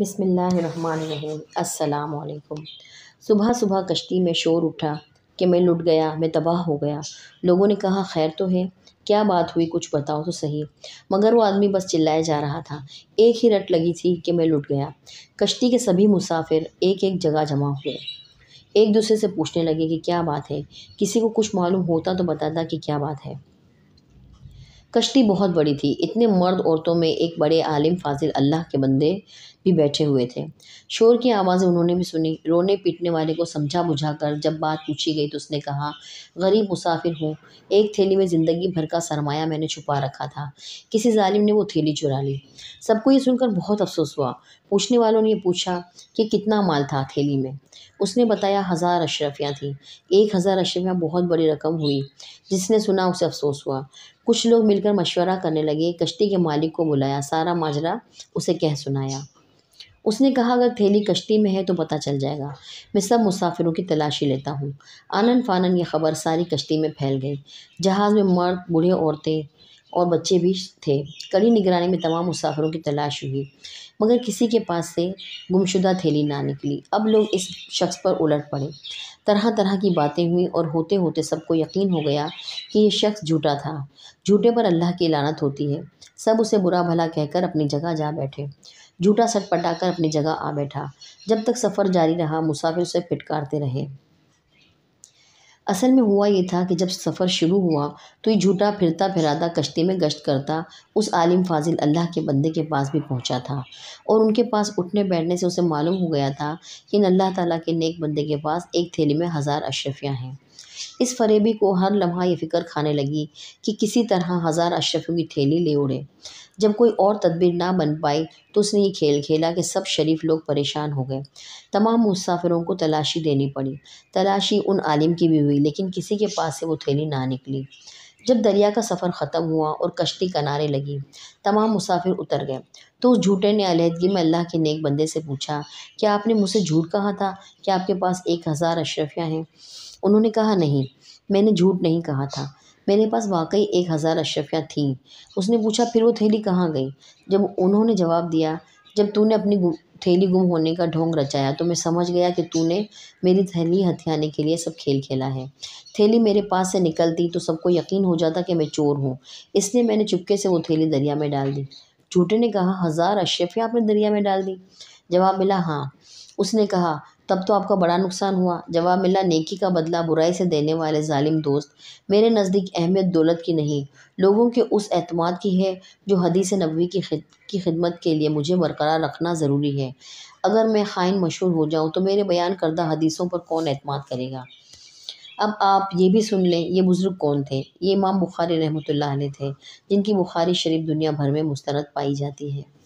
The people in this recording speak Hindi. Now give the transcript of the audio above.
बिसमीम् अलकुम सुबह सुबह कश्ती में शोर उठा कि मैं लुट गया मैं तबाह हो गया लोगों ने कहा खैर तो है क्या बात हुई कुछ बताओ तो सही मगर वो आदमी बस चिल्लाए जा रहा था एक ही रट लगी थी कि मैं लुट गया कश्ती के सभी मुसाफिर एक एक जगह जमा हुए एक दूसरे से पूछने लगे कि क्या बात है किसी को कुछ मालूम होता तो बताता कि क्या बात है कश्ती बहुत बड़ी थी इतने मर्द औरतों में एक बड़े आलिम फाजिल अल्लाह के बंदे भी बैठे हुए थे शोर की आवाज़ें उन्होंने भी सुनी रोने पीटने वाले को समझा बुझा कर जब बात पूछी गई तो उसने कहा गरीब मुसाफिर हूँ एक थैली में ज़िंदगी भर का सरमाया मैंने छुपा रखा था किसी ालिम ने वो थैली चुरा ली सबको ये सुनकर बहुत अफसोस हुआ पूछने वालों ने पूछा कि कितना माल था थैली में उसने बताया हज़ार अशरफियाँ थीं एक हज़ार अशरफियाँ बहुत बड़ी रकम हुई जिसने सुना उसे अफसोस हुआ कुछ लोग मिलकर मशवरा करने लगे कश्ती के मालिक को बुलाया सारा माजरा उसे कह सुनाया उसने कहा अगर थैली कश्ती में है तो पता चल जाएगा मैं सब मुसाफिरों की तलाशी लेता हूँ आनन फानन ये खबर सारी कश्ती में फैल गई जहाज़ में मर्द बूढ़े औरतें और बच्चे भी थे कड़ी निगरानी में तमाम मुसाफिरों की तलाश हुई मगर किसी के पास से गुमशुदा थैली ना निकली अब लोग इस शख्स पर उलट पड़े तरह तरह की बातें हुई और होते होते सबको यकीन हो गया कि यह शख्स झूठा था झूठे पर अल्लाह की लानत होती है सब उसे बुरा भला कहकर अपनी जगह जा बैठे झूठा सट पटाकर अपनी जगह आ बैठा जब तक सफ़र जारी रहा मुसाफिर उसे फिटकारते रहे असल में हुआ ये था कि जब सफ़र शुरू हुआ तो ये झूठा फिरता फिरादा कश्ती में गश्त करता उस आलिम फाजिल अल्लाह के बंदे के पास भी पहुंचा था और उनके पास उठने बैठने से उसे मालूम हो गया था कि इन अल्लाह ताला के नेक बंदे के पास एक थैली में हज़ार अशरफियाँ हैं इस फरेबी को हर लम्हा ये फ़िक्र खाने लगी कि किसी तरह हज़ार अशरफों की थैली ले उड़े जब कोई और तदबीर ना बन पाई तो उसने ये खेल खेला कि सब शरीफ लोग परेशान हो गए तमाम मुसाफिरों को तलाशी देनी पड़ी तलाशी उन आलिम की भी हुई लेकिन किसी के पास से वो थैली ना निकली जब दरिया का सफ़र ख़त्म हुआ और कश्ती किनारे लगी तमाम मुसाफिर उतर गए तो उस झूठे ने अलीहदगी में अल्लाह के नेक बंदे से पूछा क्या आपने मुझसे झूठ कहा था क्या आपके पास एक हज़ार अशरफियाँ हैं उन्होंने कहा नहीं मैंने झूठ नहीं कहा था मेरे पास वाकई एक हज़ार अशरफियाँ थीं उसने पूछा फिर वो थैली कहाँ गई जब उन्होंने जवाब दिया जब तूने अपनी थैली गुम होने का ढोंग रचाया तो मैं समझ गया कि तूने मेरी थैली हथियाने के लिए सब खेल खेला है थैली मेरे पास से निकलती तो सबको यकीन हो जाता कि मैं चोर हूँ इसलिए मैंने चुपके से वो थैली दरिया में डाल दी झूठे ने कहा हज़ार अशरफिया आपने दरिया में डाल दी जवाब मिला हाँ उसने कहा तब तो आपका बड़ा नुकसान हुआ जवाब मिला नेकी का बदला बुराई से देने वाले जालिम दोस्त मेरे नज़दीक अहमियत दौलत की नहीं लोगों के उस अतमाद की है जो हदीस नबी की खिद, की खिदमत के लिए मुझे बरकरार रखना ज़रूरी है अगर मैं खाइन मशहूर हो जाऊँ तो मेरे बयान करदा हदीसों पर कौन अतमाद करेगा अब आप ये भी सुन लें ये बुज़ुर्ग कौन थे ये इमाम बुखारी रहमत थे जिनकी बुखारी शरीफ दुनिया भर में मुस्तरद पाई जाती है